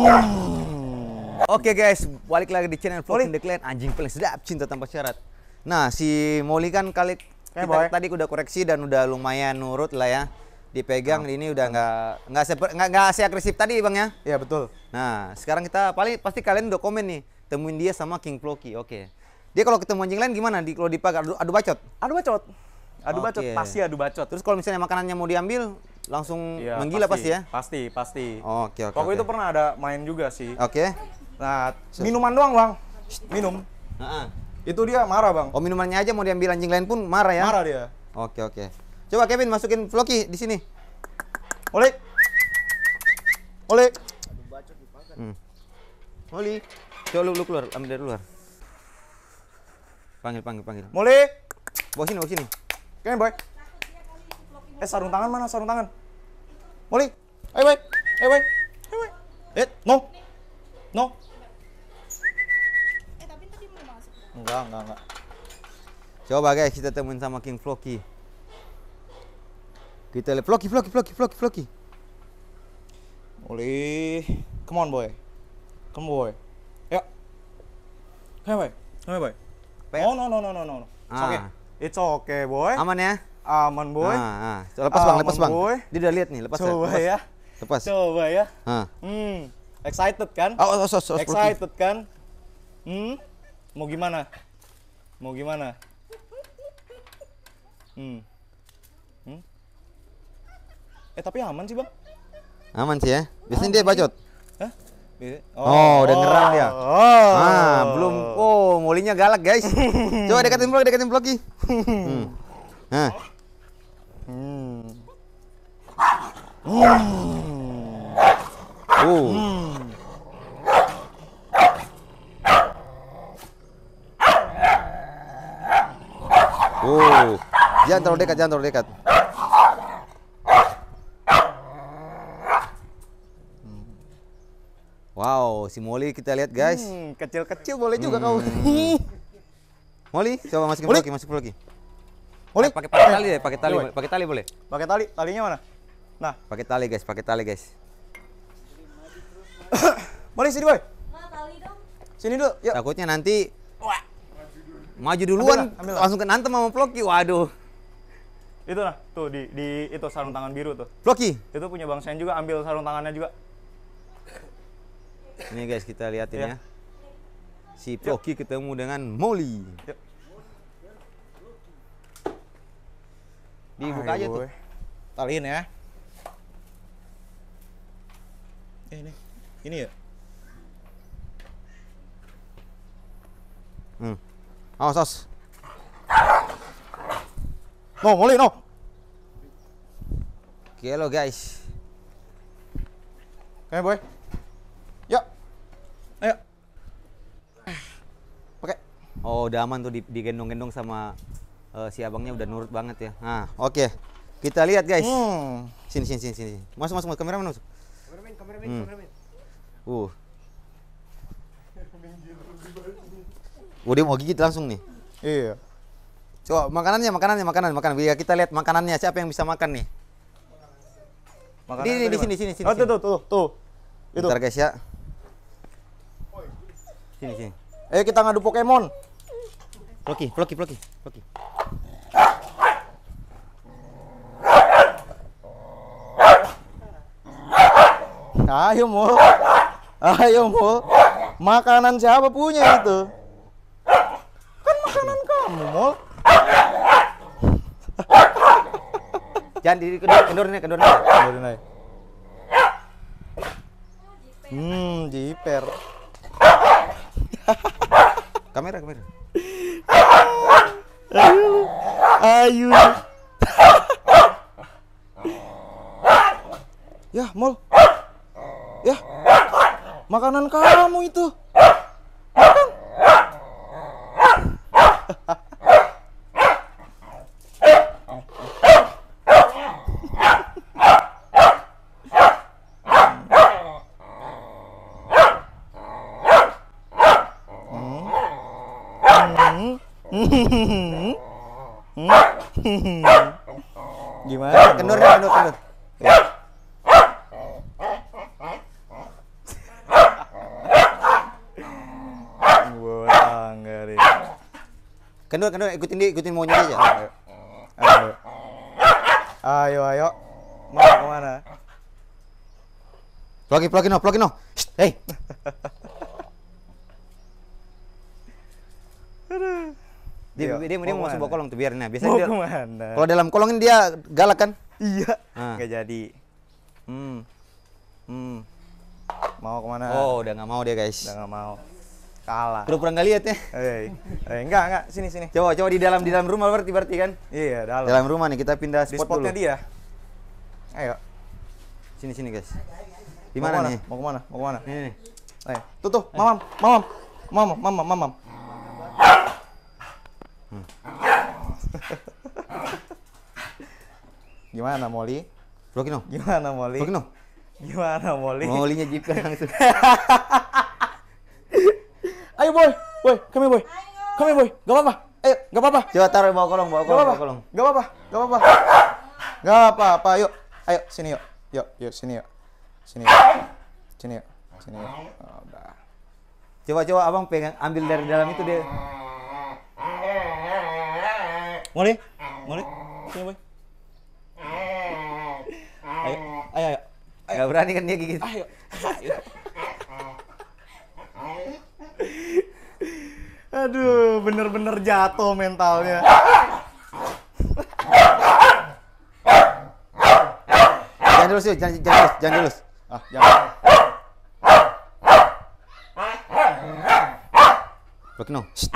Oke okay guys, balik lagi di channel Vlog The Clan Anjing paling sedap, cinta tanpa syarat Nah si Molly kan kali hey, ya, kita tadi udah koreksi dan udah lumayan nurut lah ya Dipegang oh. ini udah nggak nggak nggak nggak se agresif tadi bang ya? Iya betul Nah sekarang kita paling pasti kalian udah komen nih Temuin dia sama King Floki, oke okay. Dia kalau ketemu anjing lain gimana? Di, kalau dipakai adu, adu bacot? Adu bacot Adu okay. bacot, pasti adu bacot Terus kalau misalnya makanannya mau diambil langsung ya, menggila pasti, pasti ya? Pasti, pasti. Oke, oke. Waktu itu pernah ada main juga sih. Oke. Okay. Nah, minuman doang, Bang. Minum. Uh -huh. Itu dia marah, Bang. Oh, minumannya aja mau diambil anjing lain pun marah ya? Marah dia. Oke, oke. Coba Kevin masukin Floki di sini. Oleh. Oleh. Hmm. Oli. Coba lu, lu keluar, ambil dari luar. Panggil, panggil, panggil. Oleh. Bawa sini, bawa sini. okay, boy. Eh sarung tangan mana? Sarung tangan. Molly. ayo, wait. ayo, wait. ayo, Eh, no. No. Eh, tapi tadi mau masuk. Enggak, enggak, enggak. Coba guys, kita temuin sama King Floki. Kita lihat Floki, Floki, Floki, Floki, Floki. Molly. Come on, boy. Come on, boy. ya, Hey, boy. Hey, boy. No, no, no, no, no, no. Ah. It's okay. It's okay, boy. Aman ya? Aman boy. Nah, nah. lepas bang, lepas bang. Boy. Dia udah lihat nih, lepas. Ya. Coba ya. Lepas. ya. Lepas. Coba ya. Nah. Hmm. Excited kan? Oh, oh, oh, oh, oh Excited kan? Hmm. Mau gimana? Mau gimana? Hmm. Hmm. Eh tapi aman sih bang. Aman sih ya. Biasanya dia ya? bacot. Hah? Oh, oh udah oh, ngerah ya. Oh. Ah, belum. Oh, molinya galak guys. Coba dekatin vlog, dekatin vlog. Hmm. Nah. Oh. Oh. Jangan terlalu dekat, jangan terlalu dekat. Hmm. Wow, si Molly kita lihat guys. Hmm, kecil-kecil hmm, boleh juga hmm. kau. Molly, coba masukin Molly. lagi, masukin lagi. Eh, Molly, pakai pakai tali deh, pakai tali, pakai tali boleh. Pakai tali, talinya mana? Nah, pakai tali guys, pakai tali guys. Boleh sini boy. Sini dulu. Yuk. Takutnya nanti Wah. maju duluan, ambil lah, ambil lah. langsung sama Floki. Waduh. Itu lah. tuh di, di itu sarung tangan biru tuh. Floki. Itu punya Bang Sen juga, ambil sarung tangannya juga. Ini guys kita liatin ini iya. ya. Si Floki ketemu dengan Molly. Yuk. Iya. Dibuka Ayo, aja boy. tuh. Taliin ya. ini ya hmm awas awas no mulai no lo guys Oke boy yuk ya. ayo pakai oh udah aman tuh digendong-gendong sama uh, si abangnya udah nurut banget ya nah oke okay. kita lihat guys hmm. sini sini sini sini masuk masuk, masuk. Kameramen, masuk kameramen kameramen hmm. kameramen Uh. Udah oh, mau gigit langsung nih. Iya. Coba makanannya, makanannya, makanan, makanan. Biar kita lihat makanannya siapa yang bisa makan nih. Makanan di, di, di sini, sini, sini. Oh, tuh, tuh, tuh, tuh. Itu. Bentar guys ya. Sini, sini. Ayo eh, kita ngadu Pokemon. Ploki, Ploki, Ploki, Ploki. Ayo, mau. Ayo Mo. makanan siapa punya itu? Kan makanan kamu Mo. Jangan di kendor kendurin kendor kendurin Kendor Kendurin Hmm, jiper. kamera, kamera. Ayo. Ayo. makanan kamu itu. Gimana? Kenur, kenur, kenur. Ya. kendur kendur ikutin dia, ikutin maunya aja. Ayo. Ayo, ayo. Mau kemana? plogi plogi no, oh, plogi no. Oh. Hei. hey. dia, dia, dia, dia mau masuk bawah kolong tuh biar nih biasanya dia, kalau dalam kolong ini dia galak kan iya nah. nggak jadi hmm hmm mau kemana oh udah nggak mau dia guys udah nggak mau kalah Udah pernah nggak lihat ya? Eh, eh, enggak, enggak. Sini, sini. Coba, coba di dalam di dalam rumah berarti berarti kan? Iya, dalam. Dalam rumah nih kita pindah spot di spotnya dulu. dia. Ayo. Sini, sini, guys. Di mana nih? Mau kemana? Mau kemana? Ini nih. Eh, tuh tuh, mamam, mamam. Mamam, mamam, mamam. gimana Gimana, Moli? dong. Gimana, Moli? dong. Gimana, Molly? Molinya jipkan langsung. Ayo boy, boy, kami boy. kami boy. Gak apa-apa. Ayo, gak apa-apa. Coba taruh bawa kolong, bawa kolong, bawa kolong. Gak apa-apa. Gak apa-apa. Gak apa-apa. Yuk. Ayo sini yuk. Yuk, yuk sini yuk. Sini yuk. Sini yuk. Sini yuk. Oh, coba coba Abang pengen ambil dari dalam itu dia. Mulai. Mulai. Sini boy. ayo, ayo. ayo. Gak berani kan dia gigit. Ayo. ayo. Aduh, bener-bener jatuh mentalnya. jangan dulu sih, jangan, jangan dulu, jangan dulu. Ah, jangan. Look, no. Shh.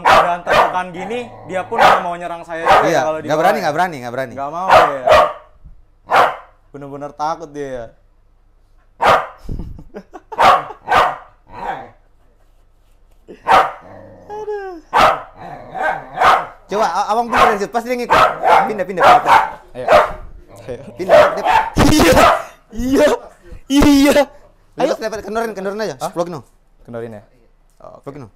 dalam keadaan tertekan gini dia pun nggak mau nyerang saya juga iya, kalau nggak berani gak berani gak berani Gak mau ya bener-bener takut dia ya. Coba abang pindah dari situ, pasti dia ngikut. Pindah, pindah, pindah. Ayo. Pindah, pindah. Iya, iya, iya. Ayo, dapat kendorin, kendorin aja. Vlog no. Kendorin ya. Oh, vlog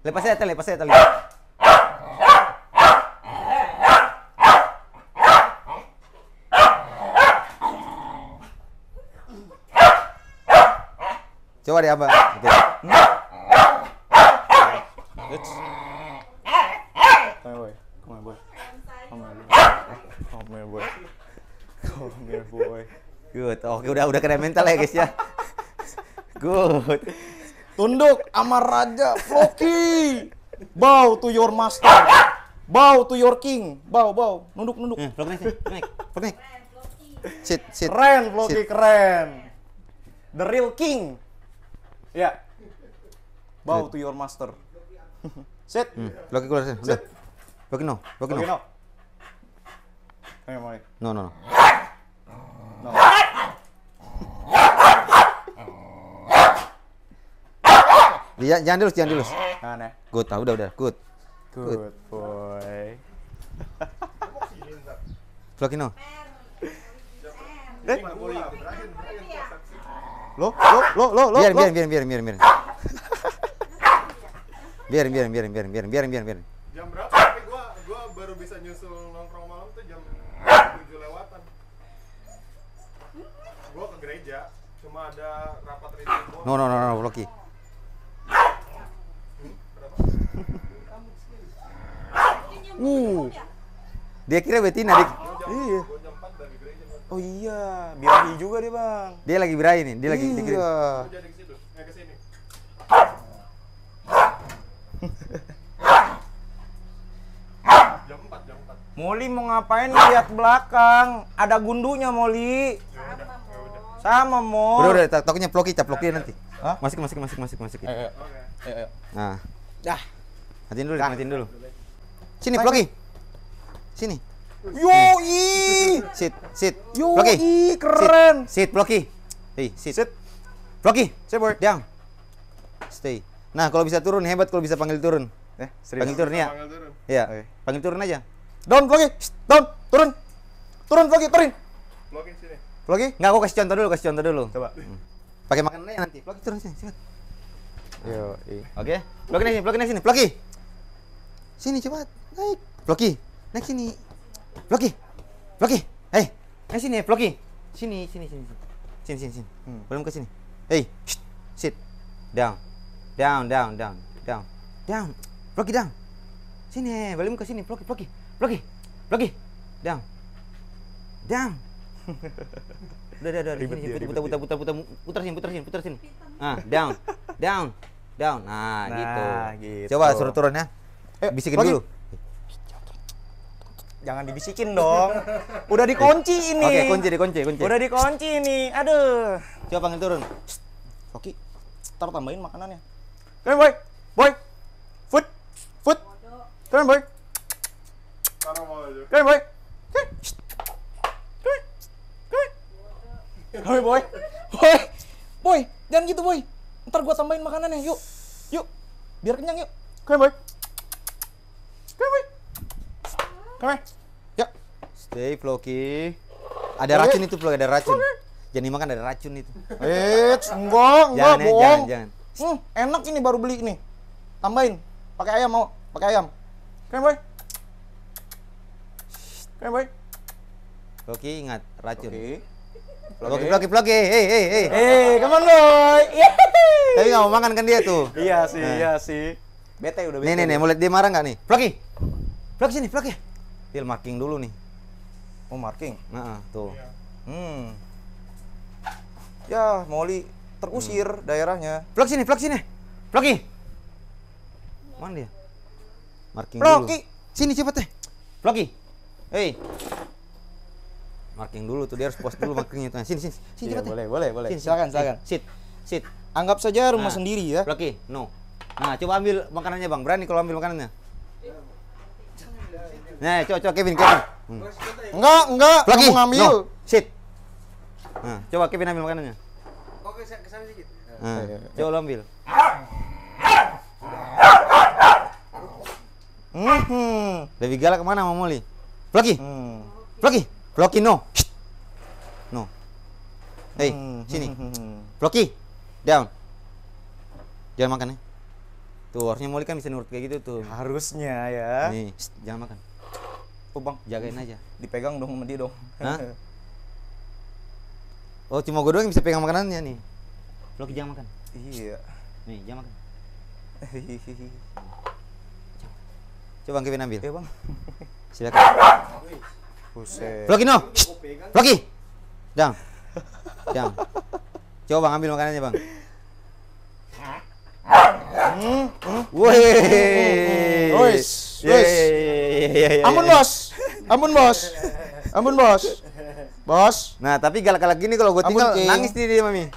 Lepasnya tali, lepasnya tali. Coba deh apa? Gitu. Good. Oke, udah udah kena mental ya, guys ya. Good. Tunduk sama raja Floki. Bow to your master. Bow to your king. Bow, bow. Nunduk, nunduk. Hmm, Floki, Floki. Sit, sit. Keren, Floki, keren. The real king. Ya. Yeah. Bow to your master. sit. Hmm, Floki keluar sini. Udah. Floki no. Floki no. Floki no. No, no, no. No. Lihat, jangan dulu, jangan dilus. Mana? Good, ah, udah, udah, good. Good, good. boy. Vlogino. Eh? Lo, lo, lo, lo, lo. Biar, biar, biar, biar, biar, biar. biar, biar, biar, biar, biar, biar, biar, biar. Jam berapa? Tapi gua, gua baru bisa nyusul nongkrong malam tuh jam tujuh lewatan. Gua ke gereja, cuma ada rapat ritual. No, no, no, no, Loki uh. Dia kira betina, dik. Iya. Oh iya, birahi juga dia, Bang. Dia lagi birahi nih, dia iya. lagi dikirim. Iya. Moli mau ngapain lihat belakang? Ada gundunya Moli. Sama Mol. Udah udah takutnya ploki caploki nanti. Hah? masuk, masuk, masuk, masuk. masukin. Ayo, ayo. Eh, eh. Nah. Dah. Matiin dulu, nah. matiin dulu. Sini, Floki. Sini. Yoi. Sit, sit. i, keren. Sit, sit Floki. Hey, sit. Sit. Floki, sit board. Down. Stay. Nah, kalau bisa turun hebat kalau bisa panggil turun. Eh, serius. Panggil turun ya. Panggil turun. Iya. Okay. Panggil turun aja. Down, Floki. Down, turun. Turun, Floki, turun. Floki sini. Floki, enggak aku kasih contoh dulu, kasih contoh dulu. Coba. Hmm. pakai Pakai makanannya nanti. Floki turun sini, cepat. Yo, Oke. Okay. Floki sini, Floki sini, Floki. Sini cepat. Naik. Floki, naik sini. Floki. Floki. Hei, naik sini, Floki. Sini, sini, sini, sini. Sini, sini, Hmm, belum ke sini. Hei, sit. Down. Down, down, down, down. Down. Floki down. Sini, belum ke sini, Floki, Floki. Floki. Floki. Down. Down. udah, udah, udah. Ribet sini, sini. Putar, putar, putar, putar, putar sini, putar sini, putar sini. Ah, down. Down. Down. Nah, nah gitu. gitu. Coba suruh turun ya. Ayo, eh, bisikin lagi. dulu. Jangan dibisikin dong. Udah iya. dikunci ini. Oke, kunci, dikunci, kunci. Udah dikunci ini. Aduh. Coba panggil turun. Oke. Ntar tambahin makanannya. Keren, boy. Boy. Food. Food. Keren, boy. Keren, boy. Boy, boy. Boy. Boy, jangan gitu, boy. Ntar gua tambahin makanannya. Yuk. Yuk. Biar kenyang, yuk. Keren, boy. Come here. Come here. Yuk. Stay, Floki. Ada racun itu, Floki. Ada racun. Jangan dimakan, ada racun itu. Eh, enggak, enggak, jangan, eh, bohong. Jangan, jangan. Hmm, enak ini baru beli ini. Tambahin. Pakai ayam mau? Pakai ayam. Come boy. Come boy. Floki ingat, racun. Okay. Floki, Floki, Floki. Hei, hei, hei. Hei, come on, boy. Tapi nggak mau makan kan dia tuh. iya sih, nah. iya sih. Bete udah bete. Nih nih nih, mulai dia marah nggak nih? Vlogi, vlog sini, vlog ya. Til marking dulu nih. Oh, marking. Nah, tuh. Iya. Hmm. Ya, Molly terusir hmm. daerahnya. Vlog sini, vlog sini. vlogi. Mana dia? Marking Flaki. dulu. Vlogi, sini cepet deh. Vlogi, Hei. Marking dulu tuh dia harus post dulu markingnya tuh. Sini, sini. Sini iya, cepet. Boleh, boleh, boleh. Silakan, silakan. Iya. Sit. Sit. Anggap saja rumah nah. sendiri ya. Vlogi, no. Nah, coba ambil makanannya Bang. Berani kalau ambil makanannya? Nah, coba coba Kevin, Kevin. Hmm. Enggak, enggak. Lagi mau ngambil. No. Sit. Nah, coba Kevin ambil makanannya. Oke, saya kesana sedikit. Nah, iya, iya, iya. coba lo ambil. Hmm. Lebih galak kemana mau Moli? Bloki. Hmm. Vlogi. Vlogi no. No. Hei, mm-hmm. sini. Vlogi. Down. Jangan makan ya. Tuh harusnya Molly kan bisa nurut kayak gitu tuh. Harusnya ya. Nih, Shh, jangan makan. Oh bang, jagain aja. Dipegang dong sama dia dong. Hah? Oh cuma gue doang yang bisa pegang makanannya nih. Lo jangan makan. Iya. Nih jangan makan. Coba bang Kevin ambil. Iya bang. Silakan. Buset. Loki no. Loki. Dang. Dang. Coba bang ambil makanannya bang. Hmm. wes, wes. Wis. Ampun bos. Ampun bos. Ampun bos. Bos. Nah, tapi galak-galak gini kalau gue tinggal Ampun, nangis dia, dia Mami.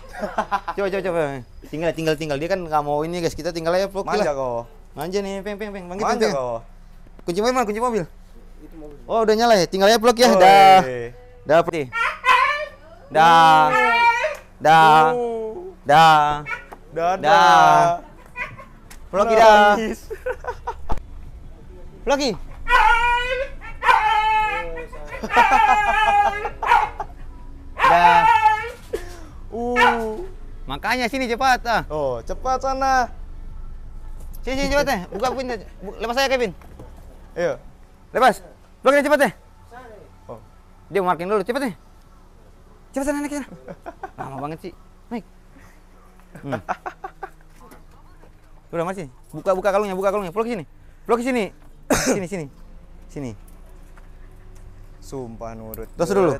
coba coba coba. Tinggal tinggal tinggal dia kan nggak mau ini guys. Kita tinggal aja peluk Manja kok. Manja nih, peng peng peng. Manja kok. Kunci mobil mana? Kunci mobil. Oh, udah nyala ya. Tinggal aja peluk ya. Oi. Dah. Dah putih. Dah. Dah. Dah. Dah. Dah. Vlogi dah. Vlogi. dah. Uh. Makanya sini cepat ah. Oh, cepat sana. Sini sini cepat deh. Buka pintu. Lepas saya Kevin. Ayo. Iya. Lepas. Vlogi cepat deh. Oh. Dia marking dulu cepat deh. Cepat sana naik sana. Lama banget sih. Naik. Hmm. Udah masih. Buka buka kalungnya, buka kalungnya. ke sini. ke sini. sini sini. Sini. Sumpah nurut. Tos dulu.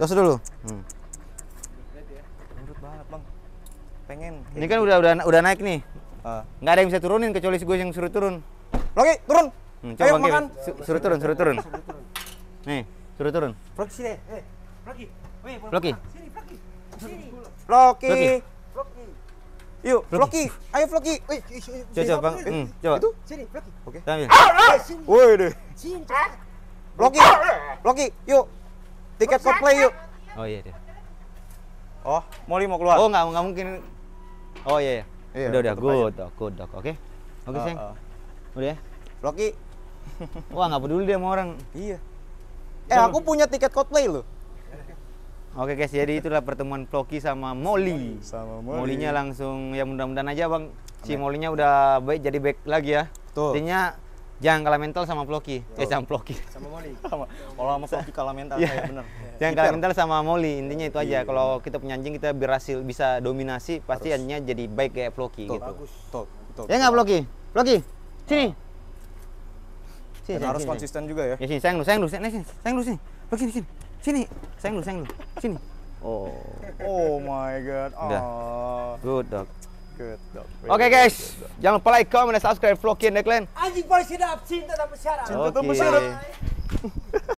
Tos dulu. Hmm. Nurut banget, Bang. Pengen. Ini kan udah udah udah naik nih. Uh. Nggak ada yang bisa turunin kecuali gue yang suruh turun. Loki turun. Hmm, coba Ayo makan. Su suruh turun, suruh turun. Nih, suruh turun. Plok sini. Eh, Ploki. Eh. Weh, Sini, Ploki. Sini. Yuk, Floki. Ayo Floki. Coba coba Bang. Hmm, coba. Itu sini Floki. Oke. Okay. Ambil. Woi deh. Sini. Floki. Floki, yuk. Tiket play yuk. Oh iya deh. Oh, Molly mau keluar. Oh, enggak enggak mungkin. Oh iya iya. iya udah udah good, dok, good dok. Oke. Okay? Oke, okay, uh, Sayang. Uh. Udah ya. Floki. Wah, nggak peduli dia sama orang. Iya. Eh, aku punya tiket Coldplay loh. Oke guys, jadi itulah pertemuan Floki sama Molly. Sama Molly. Mollynya langsung ya mudah-mudahan aja bang. Amin. Si Mollynya udah baik jadi baik lagi ya. Tuh. Intinya jangan kalah mental sama Floki. Ya, eh, sama Floki. Sama Molly. sama. Kalau sama Floki kalah mental ya. benar. Ya. Jangan kalah mental sama Molly. Intinya itu aja. Iya. Kalau kita anjing kita berhasil bisa dominasi, pasti anjingnya jadi baik kayak Floki gitu. Bagus. Top. Top. Ya nggak Floki? Floki, sini. Ah. Sini, sini, harus sini, konsisten juga ya. Ya sini, sayang lu, sayang lu, sayang lu, sayang sini. Floki sini. sini. Sini, sayang lu, sayang lu. Sini. Oh. Oh my god. Oh. Udah. Ah. Good dog. Good dog. Oke okay, guys, dog. jangan lupa like, comment, dan subscribe vlog kita Deklen. Anjing paling sedap cinta tak bersyarat. Cinta okay. tak